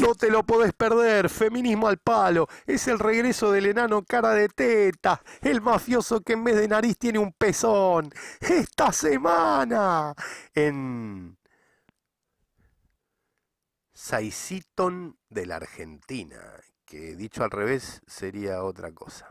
No te lo podés perder, feminismo al palo. Es el regreso del enano cara de teta, el mafioso que en vez de nariz tiene un pezón. Esta semana en Saiciton de la Argentina, que dicho al revés sería otra cosa.